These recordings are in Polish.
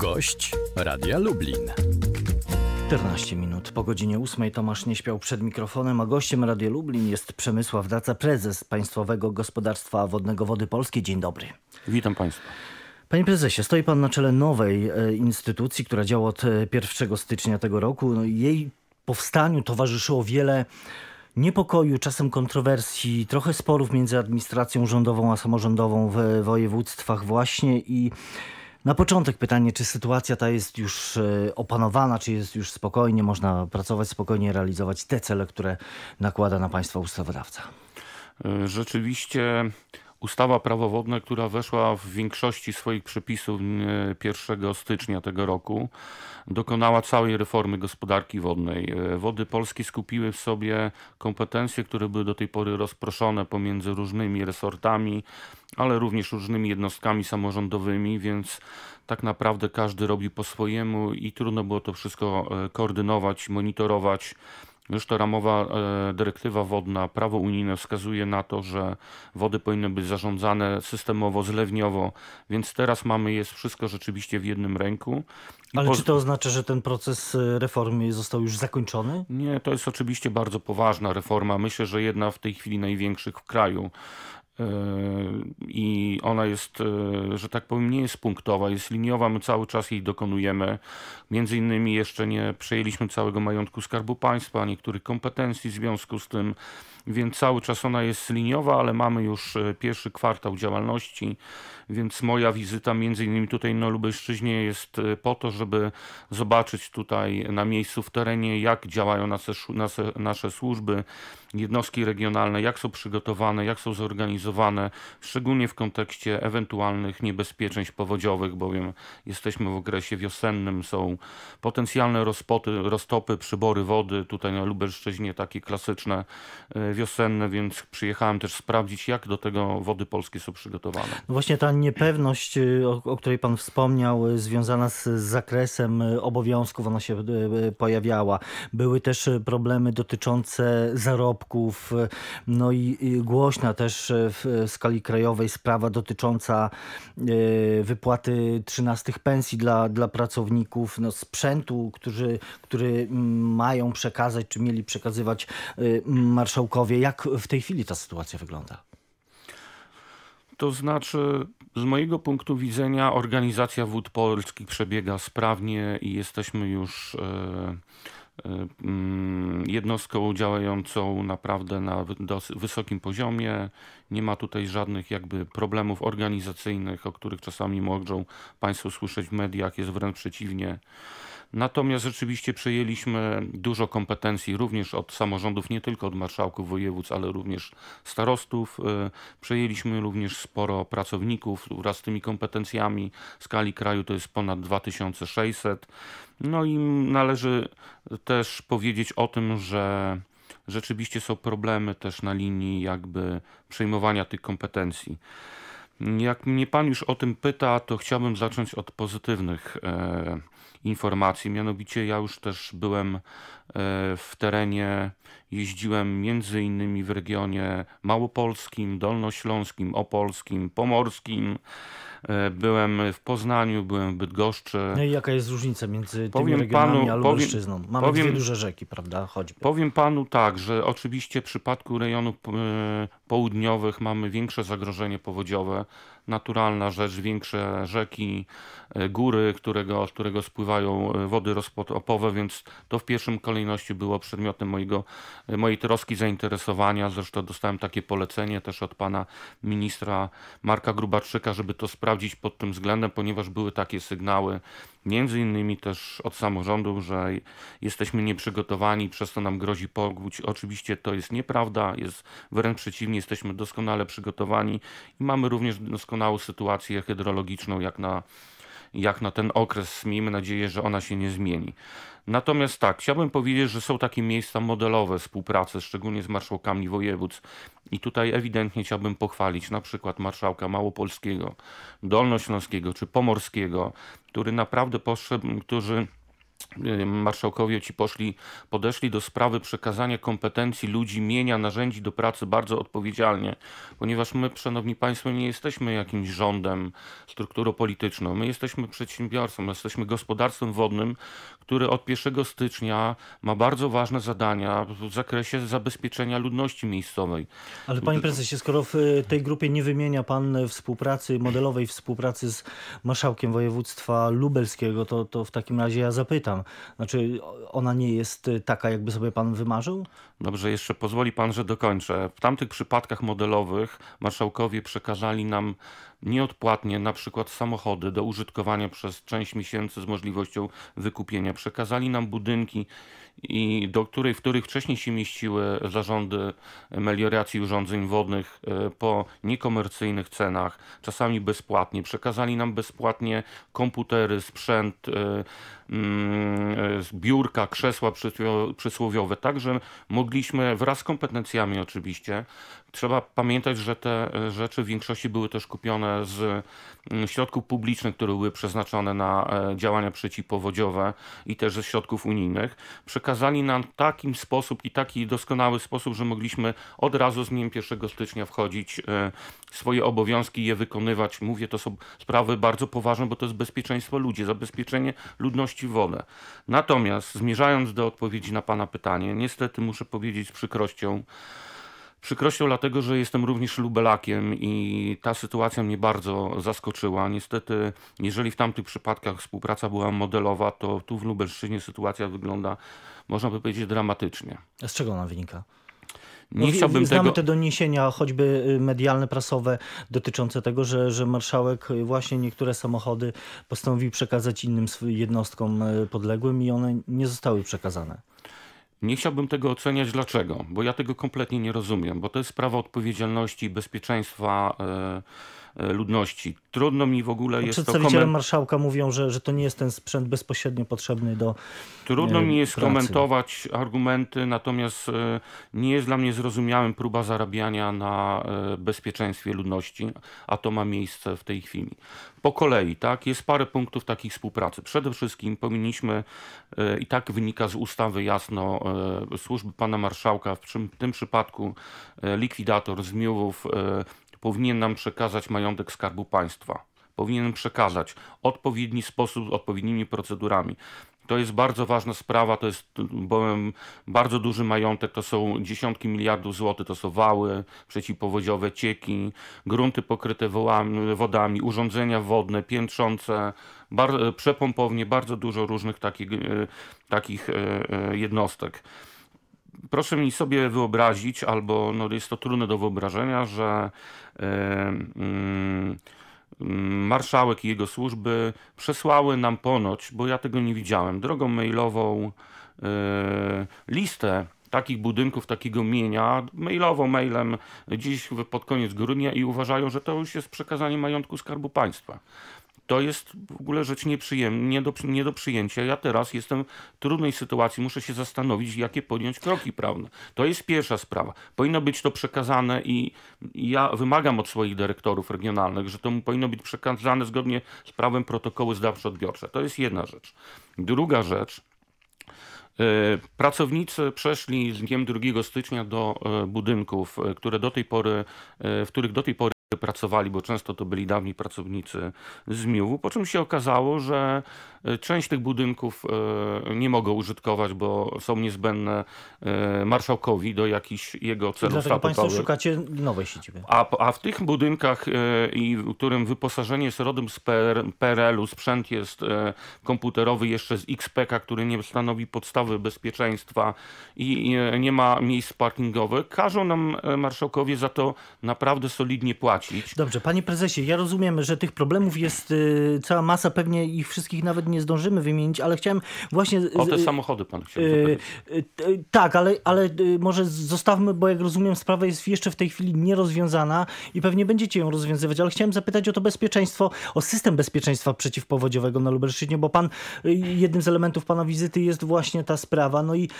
Gość Radia Lublin. 14 minut po godzinie 8 Tomasz nie śpiał przed mikrofonem, a gościem Radio Lublin jest Przemysław Daca, prezes Państwowego Gospodarstwa Wodnego Wody Polskie. Dzień dobry. Witam Państwa. Panie prezesie, stoi pan na czele nowej e, instytucji, która działa od 1 e, stycznia tego roku. No, jej powstaniu towarzyszyło wiele niepokoju, czasem kontrowersji, trochę sporów między administracją rządową a samorządową w e, województwach właśnie i na początek pytanie, czy sytuacja ta jest już e, opanowana, czy jest już spokojnie, można pracować spokojnie, realizować te cele, które nakłada na państwa ustawodawca? E, rzeczywiście ustawa prawo wodne, która weszła w większości swoich przepisów 1 e, stycznia tego roku, dokonała całej reformy gospodarki wodnej. E, Wody polskie skupiły w sobie kompetencje, które były do tej pory rozproszone pomiędzy różnymi resortami, ale również różnymi jednostkami samorządowymi, więc tak naprawdę każdy robi po swojemu i trudno było to wszystko e, koordynować, monitorować. Już ta ramowa e, dyrektywa wodna, prawo unijne wskazuje na to, że wody powinny być zarządzane systemowo, zlewniowo, więc teraz mamy jest wszystko rzeczywiście w jednym ręku. I Ale po... czy to oznacza, że ten proces e, reformy został już zakończony? Nie, to jest oczywiście bardzo poważna reforma. Myślę, że jedna w tej chwili największych w kraju. Yy, i ona jest, yy, że tak powiem, nie jest punktowa, jest liniowa, my cały czas jej dokonujemy. Między innymi jeszcze nie przejęliśmy całego majątku Skarbu Państwa, niektórych kompetencji w związku z tym, więc cały czas ona jest liniowa, ale mamy już yy, pierwszy kwartał działalności, więc moja wizyta między innymi tutaj na Lubelszczyźnie jest po to, żeby zobaczyć tutaj na miejscu w terenie, jak działają nasze, nasze, nasze służby, jednostki regionalne, jak są przygotowane, jak są zorganizowane, szczególnie w kontekście ewentualnych niebezpieczeństw powodziowych, bowiem jesteśmy w okresie wiosennym, są potencjalne rozpoty, roztopy, przybory wody, tutaj na Lubelszczyźnie takie klasyczne e, wiosenne, więc przyjechałem też sprawdzić, jak do tego wody polskie są przygotowane. No właśnie ta niepewność, e, o, o której Pan wspomniał, e, związana z zakresem obowiązków, ona się pojawiała. Były też problemy dotyczące zarobków no i, i głośna też e, e, w skali krajowej sprawa dotycząca e, wypłaty 13 pensji dla, dla pracowników, no sprzętu, którzy, który mm, mają przekazać, czy mieli przekazywać marszałkowie. Jak w tej chwili ta sytuacja wygląda? To znaczy, z mojego punktu widzenia, organizacja wód polskich przebiega sprawnie i jesteśmy już. Yy E, mm, jednostką działającą naprawdę na wysokim poziomie. Nie ma tutaj żadnych jakby problemów organizacyjnych, o których czasami mogą Państwo słyszeć w mediach. Jest wręcz przeciwnie. Natomiast rzeczywiście przejęliśmy dużo kompetencji również od samorządów, nie tylko od marszałków województw, ale również starostów. Y, przejęliśmy również sporo pracowników wraz z tymi kompetencjami. W skali kraju to jest ponad 2600. No i należy też powiedzieć o tym, że rzeczywiście są problemy też na linii jakby przejmowania tych kompetencji. Jak mnie pan już o tym pyta, to chciałbym zacząć od pozytywnych e, informacji. Mianowicie ja już też byłem e, w terenie, jeździłem między innymi w regionie małopolskim, dolnośląskim, opolskim, pomorskim. E, byłem w Poznaniu, byłem w Bydgoszczy. No i jaka jest różnica między tymi powiem regionami panu, a Lubelszczyzną? Mamy powiem, dwie duże rzeki, prawda? Choćby. Powiem panu tak, że oczywiście w przypadku rejonów e, południowych mamy większe zagrożenie powodziowe, naturalna rzecz, większe rzeki, e, góry, którego, z którego spływają e, wody rozpotopowe, więc to w pierwszym kolejności było przedmiotem mojego, e, mojej troski, zainteresowania. Zresztą dostałem takie polecenie też od pana ministra Marka Grubaczyka, żeby to sprawdzić pod tym względem, ponieważ były takie sygnały, między innymi też od samorządu, że jesteśmy nieprzygotowani, przez to nam grozi pogódź. Oczywiście to jest nieprawda, jest wręcz przeciwnie, jesteśmy doskonale przygotowani i mamy również doskonale doskonałą sytuację hydrologiczną jak na, jak na ten okres. Miejmy nadzieję, że ona się nie zmieni. Natomiast tak, chciałbym powiedzieć, że są takie miejsca modelowe współpracy, szczególnie z marszałkami województw. I tutaj ewidentnie chciałbym pochwalić na przykład marszałka Małopolskiego, Dolnośląskiego czy Pomorskiego, który naprawdę poszedł, którzy marszałkowie ci poszli, podeszli do sprawy przekazania kompetencji ludzi, mienia, narzędzi do pracy bardzo odpowiedzialnie, ponieważ my, szanowni państwo, nie jesteśmy jakimś rządem, polityczną. My jesteśmy przedsiębiorcą, my jesteśmy gospodarstwem wodnym, które od 1 stycznia ma bardzo ważne zadania w zakresie zabezpieczenia ludności miejscowej. Ale panie prezesie, skoro w y, tej grupie nie wymienia pan y, współpracy, modelowej współpracy z marszałkiem województwa lubelskiego, to, to w takim razie ja zapytam, pytam. Znaczy, ona nie jest y, taka, jakby sobie pan wymarzył? Dobrze, jeszcze pozwoli pan, że dokończę. W tamtych przypadkach modelowych marszałkowie przekazali nam nieodpłatnie na przykład samochody do użytkowania przez część miesięcy z możliwością wykupienia. Przekazali nam budynki i do której, w których wcześniej się mieściły zarządy melioracji urządzeń wodnych e, po niekomercyjnych cenach, czasami bezpłatnie. Przekazali nam bezpłatnie komputery, sprzęt, e, mm, e, biurka, krzesła przysłowiowe. Także mogliśmy wraz z kompetencjami oczywiście. Trzeba pamiętać, że te rzeczy w większości były też kupione z mm, środków publicznych, które były przeznaczone na działania przeciwpowodziowe i też ze środków unijnych. Przekazali wskazali nam takim sposób i taki doskonały sposób, że mogliśmy od razu z dniem 1 stycznia wchodzić, e, swoje obowiązki je wykonywać. Mówię, to są sprawy bardzo poważne, bo to jest bezpieczeństwo ludzi, zabezpieczenie ludności w Natomiast zmierzając do odpowiedzi na Pana pytanie, niestety muszę powiedzieć z przykrością, przykrością dlatego, że jestem również lubelakiem i ta sytuacja mnie bardzo zaskoczyła. Niestety, jeżeli w tamtych przypadkach współpraca była modelowa, to tu w Lubelszczyźnie sytuacja wygląda, można by powiedzieć, dramatycznie. A z czego ona wynika? Nie chciałbym Znamy tego... te doniesienia, choćby y, medialne, prasowe, dotyczące tego, że, że marszałek y, właśnie niektóre samochody postanowił przekazać innym jednostkom y, podległym i one nie zostały przekazane. Nie chciałbym tego oceniać dlaczego, bo ja tego kompletnie nie rozumiem, bo to jest sprawa odpowiedzialności i bezpieczeństwa e, E, ludności. Trudno mi w ogóle jest Przedstawiciele to... komentować. marszałka mówią, że, że to nie jest ten sprzęt bezpośrednio potrzebny do Trudno e, mi jest pracy. komentować argumenty, natomiast e, nie jest dla mnie zrozumiałym próba zarabiania na bezpieczeństwie ludności, a to ma miejsce w tej chwili. Po kolei, tak, jest parę punktów takiej współpracy. Przede wszystkim powinniśmy, i tak wynika z ustawy jasno, służby pana marszałka, w tym przypadku likwidator z Miłów powinien nam przekazać majątek Skarbu Państwa. Powinien przekazać odpowiedni sposób, odpowiednimi procedurami. To jest bardzo ważna sprawa, to jest bowiem bardzo duży majątek, to są dziesiątki miliardów złotych, to są wały przeciwpowodziowe, cieki, grunty pokryte wodami, urządzenia wodne, piętrzące, bar, przepompownie, bardzo dużo różnych takich, e, takich e, e, jednostek proszę mi sobie wyobrazić, albo no, jest to trudne do wyobrażenia, że e, mm, mm, marszałek i jego służby przesłały nam ponoć, bo ja tego nie widziałem, drogą mailową e, listę takich budynków, takiego mienia, mailowo, mailem, dziś pod koniec grudnia i uważają, że to już jest przekazanie majątku Skarbu Państwa to jest w ogóle rzecz nieprzyjemna, nie do, nie do przyjęcia. Ja teraz jestem w trudnej sytuacji, muszę się zastanowić, jakie podjąć kroki prawne. To jest pierwsza sprawa. Powinno być to przekazane i ja wymagam od swoich dyrektorów regionalnych, że to mu powinno być przekazane zgodnie z prawem protokoły zdawczo-odbiorcze. To jest jedna rzecz. Druga rzecz, e, Pracownicy przeszli z dniem 2 stycznia do e, budynków, e, które do tej pory, w których do tej pory pracowali, bo często to byli dawni pracownicy z miu po czym się okazało, że e, część tych budynków e, nie mogą użytkować, bo są niezbędne e, marszałkowi do jakichś jego celów Dlatego państwo szukacie nowej siedziby. A, a w tych budynkach, i w którym wyposażenie jest rodem z PRL-u, sprzęt jest komputerowy jeszcze z XPK, który nie stanowi podstawy bezpieczeństwa i nie ma miejsc parkingowych, każą nam marszałkowie za to naprawdę solidnie płacić. Dobrze, panie prezesie, ja rozumiem, że tych problemów jest y, cała masa, pewnie ich wszystkich nawet nie zdążymy wymienić, ale chciałem właśnie... O te samochody pan chciał y, y, y, Tak, ale, ale y, może zostawmy, bo jak rozumiem sprawa jest jeszcze w tej chwili nierozwiązana i pewnie będziecie ją rozwiązywać, ale chciałem zapytać o to bezpieczeństwo, o system bezpieczeństwa przeciwpowodziowego na Lubelszczyźnie, bo pan, y, jednym z elementów pana wizyty jest właśnie ta sprawa, no i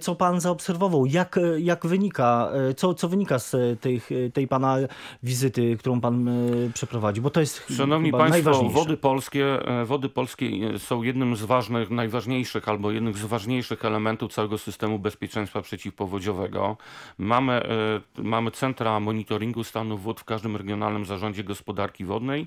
co pan zaobserwował, jak, jak wynika, co, co wynika z tych, tej pana wizyty? wizyty, którą pan e, przeprowadził, bo to jest Szanowni Państwo, Wody Polskie, e, Wody Polskie e, są jednym z ważnych, najważniejszych albo jednym z ważniejszych elementów całego systemu bezpieczeństwa przeciwpowodziowego. Mamy, mamy centra monitoringu stanu wód w każdym regionalnym zarządzie gospodarki wodnej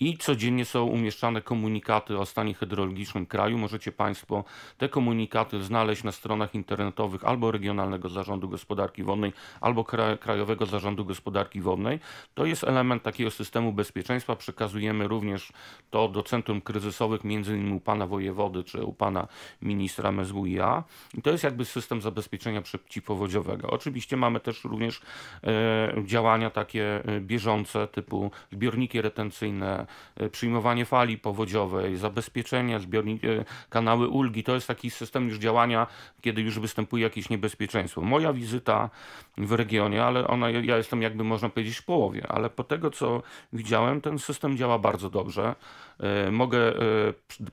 i codziennie są umieszczane komunikaty o stanie hydrologicznym kraju. Możecie Państwo te komunikaty znaleźć na stronach internetowych albo Regionalnego Zarządu Gospodarki Wodnej, albo Krajowego Zarządu Gospodarki Wodnej. To jest element takiego systemu bezpieczeństwa. Przekazujemy również to do centrum kryzysowych, między innymi u Pana Wojewody czy u Pana Ministra MSWiA. I to jest jakby system zabezpieczenia przeciwpowodziowego. Oczywiście mamy też również e, działania takie e, bieżące typu zbiorniki retencyjne, E, przyjmowanie fali powodziowej, zabezpieczenia, zbiorni, e, kanały ulgi. To jest taki system już działania, kiedy już występuje jakieś niebezpieczeństwo. Moja wizyta w regionie, ale ona, ja jestem jakby można powiedzieć w połowie, ale po tego co widziałem, ten system działa bardzo dobrze. E, mogę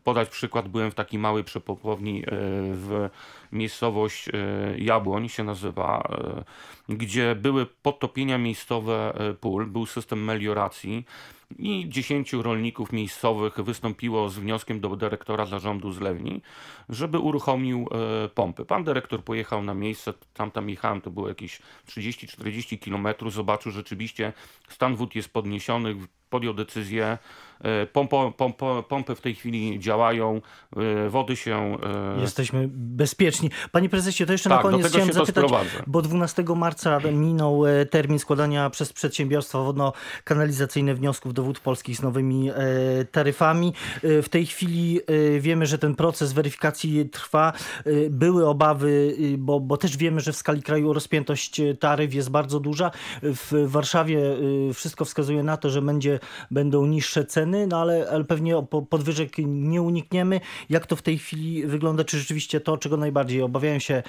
podać przykład, byłem w takiej małej przepopłowni w miejscowość Jabłoń się nazywa gdzie były podtopienia miejscowe e, pól, był system melioracji i dziesięciu rolników miejscowych wystąpiło z wnioskiem do dyrektora zarządu zlewni, żeby uruchomił e, pompy. Pan dyrektor pojechał na miejsce, tam tam jechałem, to było jakieś 30-40 kilometrów, zobaczył rzeczywiście stan wód jest podniesiony, podjął decyzję. E, pompo, pompo, pompy w tej chwili działają, e, wody się... E, Jesteśmy bezpieczni. Panie prezesie, to jeszcze tak, na koniec chciałem zapytać, bo 12 marca minął termin składania przez przedsiębiorstwa wodno-kanalizacyjne wniosków do wód polskich z nowymi taryfami. W tej chwili wiemy, że ten proces weryfikacji trwa. Były obawy, bo, bo też wiemy, że w skali kraju rozpiętość taryf jest bardzo duża. W Warszawie wszystko wskazuje na to, że będzie będą niższe ceny, no ale, ale pewnie podwyżek nie unikniemy. Jak to w tej chwili wygląda? Czy rzeczywiście to, czego najbardziej obawiają się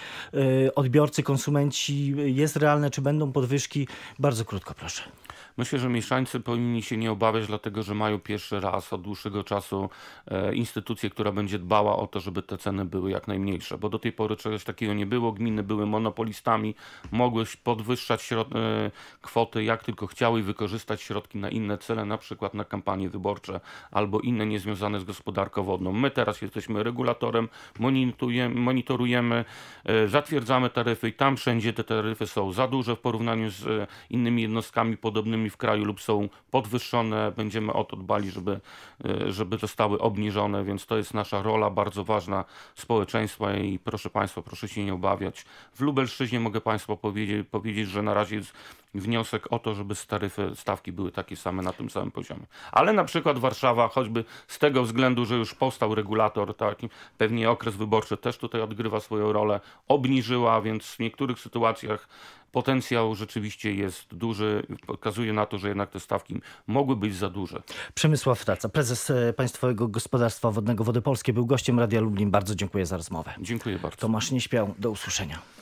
y, odbiorcy, konsumenci, jest realne? Czy będą podwyżki? Bardzo krótko, proszę. Myślę, że mieszkańcy powinni się nie obawiać, dlatego że mają pierwszy raz od dłuższego czasu e, instytucję, która będzie dbała o to, żeby te ceny były jak najmniejsze, bo do tej pory czegoś takiego nie było. Gminy były monopolistami, mogły podwyższać e, kwoty jak tylko chciały i wykorzystać środki na inne cele cele na przykład na kampanie wyborcze albo inne niezwiązane z gospodarką wodną. My teraz jesteśmy regulatorem, monitorujemy, monitorujemy zatwierdzamy taryfy i tam wszędzie te taryfy są za duże w porównaniu z e, innymi jednostkami podobnymi w kraju lub są podwyższone. Będziemy o to dbali, żeby, e, żeby zostały obniżone, więc to jest nasza rola bardzo ważna społeczeństwa i proszę Państwa, proszę się nie obawiać. W Lubelszczyźnie mogę Państwu powiedzieć, powiedzieć że na razie jest wniosek o to, żeby taryfy, stawki były takie same na tym samym poziomie. Ale na przykład Warszawa, choćby z tego względu, że już powstał regulator taki, pewnie okres wyborczy też tutaj odgrywa swoją rolę, obniżyła, więc w niektórych sytuacjach potencjał rzeczywiście jest duży. Pokazuje na to, że jednak te stawki mogły być za duże. Przemysław Taca, prezes e, Państwowego Gospodarstwa Wodnego Wody Polskie, był gościem Radia Lublin. Bardzo dziękuję za rozmowę. Dziękuję bardzo. Tomasz Nieśpiał, do usłyszenia.